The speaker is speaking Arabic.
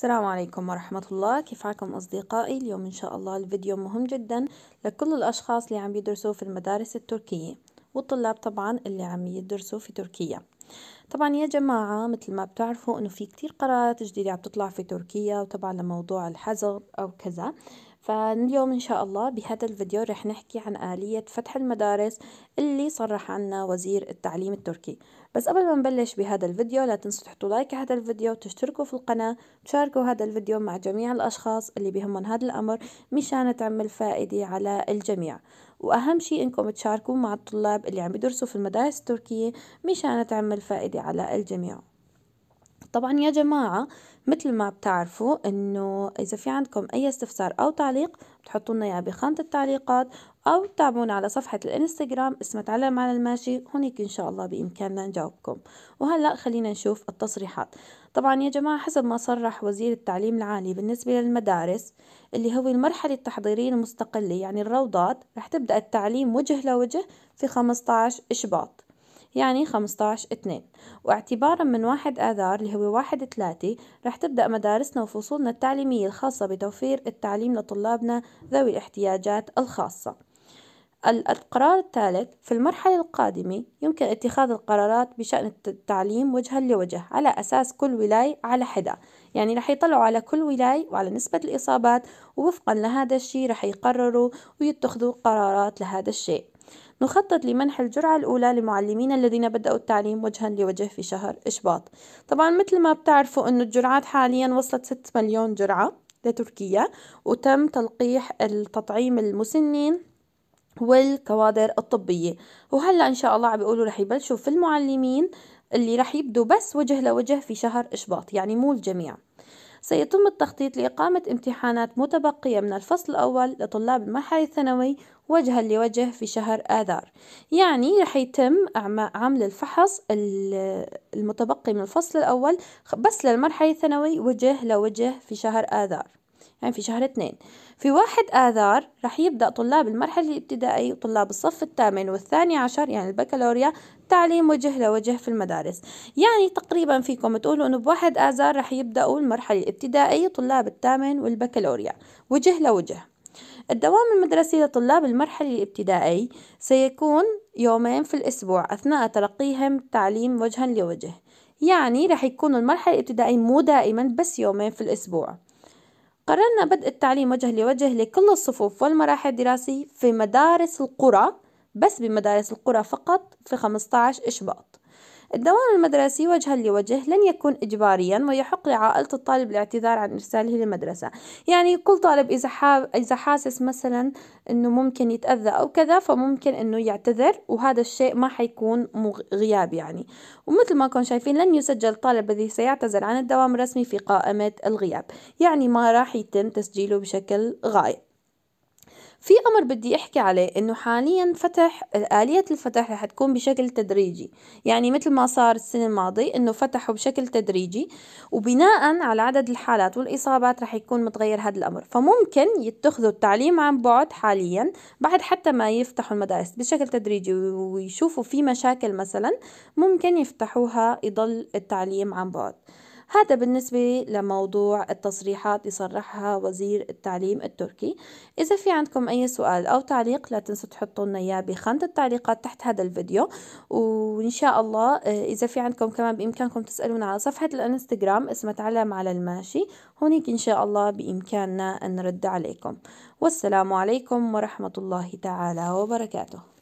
السلام عليكم ورحمة الله كيف حالكم أصدقائي اليوم إن شاء الله الفيديو مهم جدا لكل الأشخاص اللي عم يدرسوا في المدارس التركية والطلاب طبعا اللي عم يدرسوا في تركيا طبعا يا جماعة مثل ما بتعرفوا انه في كتير قرارات جديدة عم تطلع في تركيا وطبعا لموضوع الحظر او كذا فاليوم إن شاء الله بهذا الفيديو رح نحكي عن آلية فتح المدارس اللي صرح عنها وزير التعليم التركي بس قبل ما نبلش بهذا الفيديو لا تنسوا تحطوا لايك هذا الفيديو وتشتركوا في القناة وتشاركوا هذا الفيديو مع جميع الأشخاص اللي بهمهم هذا الأمر مشان تعمل فائدة على الجميع وأهم شيء إنكم تشاركوا مع الطلاب اللي عم يدرسوا في المدارس التركية مشان تعمل فائدة على الجميع طبعا يا جماعة مثل ما بتعرفوا انه اذا في عندكم اي استفسار او تعليق بتحطوا لنا اياه بخانة التعليقات او تتابعونا على صفحة الانستغرام اسمها تعلم على الماشي هونيك ان شاء الله بامكاننا نجاوبكم وهلا خلينا نشوف التصريحات طبعا يا جماعة حسب ما صرح وزير التعليم العالي بالنسبة للمدارس اللي هو المرحلة التحضيرية المستقلة يعني الروضات رح تبدأ التعليم وجه لوجه في 15 شباط يعني 15 2 واعتبارا من واحد آذار اللي هو واحد ثلاثة رح تبدأ مدارسنا وفصولنا التعليمية الخاصة بتوفير التعليم لطلابنا ذوي الاحتياجات الخاصة القرار الثالث في المرحلة القادمة يمكن اتخاذ القرارات بشأن التعليم وجها لوجه على أساس كل ولاية على حدة يعني رح يطلعوا على كل ولاية وعلى نسبة الإصابات ووفقا لهذا الشيء رح يقرروا ويتخذوا قرارات لهذا الشيء نخطط لمنح الجرعة الأولى لمعلمين الذين بدأوا التعليم وجها لوجه في شهر إشباط طبعا مثل ما بتعرفوا أنه الجرعات حاليا وصلت 6 مليون جرعة لتركيا وتم تلقيح التطعيم المسنين والكوادر الطبية وهلأ إن شاء الله عم بيقولوا رح يبلشوا في المعلمين اللي رح يبدوا بس وجه لوجه في شهر إشباط يعني مو الجميع سيتم التخطيط لإقامة امتحانات متبقية من الفصل الأول لطلاب المرحلة الثانوي وجها لوجه في شهر آذار يعني رح يتم عمل الفحص المتبقي من الفصل الأول بس للمرحلة الثانوي وجه لوجه في شهر آذار يعني في شهر اثنين في واحد آذار رح يبدأ طلاب المرحلة الابتدائية وطلاب الصف الثامن والثاني عشر يعني البكالوريا تعليم وجه لوجه في المدارس يعني تقريبا فيكم تقولوا انه بواحد آذار رح يبدأوا المرحلة الابتدائية طلاب الثامن والبكالوريا وجه لوجه الدوام المدرسي لطلاب المرحلة الابتدائي سيكون يومين في الأسبوع أثناء تلقيهم تعليم وجها لوجه يعني رح يكون المرحلة الابتدائية مو دائما بس يومين في الأسبوع قررنا بدء التعليم وجه لوجه لكل الصفوف والمراحل الدراسية في مدارس القرى بس بمدارس القرى فقط في 15 إشباط الدوام المدرسي وجها لوجه لن يكون إجباريا ويحق لعائلة الطالب الاعتذار عن إرساله للمدرسة يعني كل طالب إذا, حاب إذا حاسس مثلا أنه ممكن يتأذى أو كذا فممكن أنه يعتذر وهذا الشيء ما حيكون غياب يعني ومثل ما كنتم شايفين لن يسجل الطالب الذي سيعتذر عن الدوام الرسمي في قائمة الغياب يعني ما راح يتم تسجيله بشكل غائب في امر بدي احكي عليه انه حاليا فتح اليه الفتح رح تكون بشكل تدريجي يعني مثل ما صار السنه الماضيه انه فتحوا بشكل تدريجي وبناء على عدد الحالات والاصابات رح يكون متغير هذا الامر فممكن يتخذوا التعليم عن بعد حاليا بعد حتى ما يفتحوا المدارس بشكل تدريجي ويشوفوا في مشاكل مثلا ممكن يفتحوها يضل التعليم عن بعد هذا بالنسبة لموضوع التصريحات اللي صرحها وزير التعليم التركي إذا في عندكم أي سؤال أو تعليق لا تنسوا تحطوا لنا إياه بخانة التعليقات تحت هذا الفيديو وإن شاء الله آه، إذا في عندكم كمان بإمكانكم تسألونا على صفحة الانستغرام اسمها تعلم على الماشي هونيك إن شاء الله بإمكاننا أن نرد عليكم والسلام عليكم ورحمة الله تعالى وبركاته